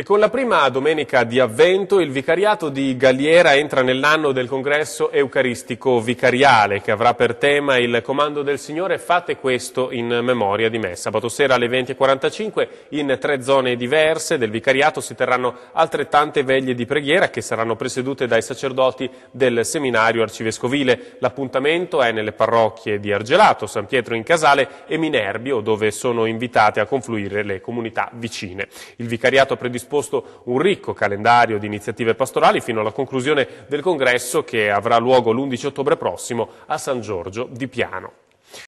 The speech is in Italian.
E con la prima domenica di avvento il vicariato di Galliera entra nell'anno del congresso eucaristico vicariale che avrà per tema il comando del Signore fate questo in memoria di me. Sabato sera alle 20.45 in tre zone diverse del vicariato si terranno altrettante veglie di preghiera che saranno presedute dai sacerdoti del seminario arcivescovile. L'appuntamento è nelle parrocchie di Argelato, San Pietro in Casale e Minerbio dove sono invitate a confluire le comunità vicine. Il vicariato predispone disposto un ricco calendario di iniziative pastorali fino alla conclusione del congresso che avrà luogo l'11 ottobre prossimo a San Giorgio di Piano.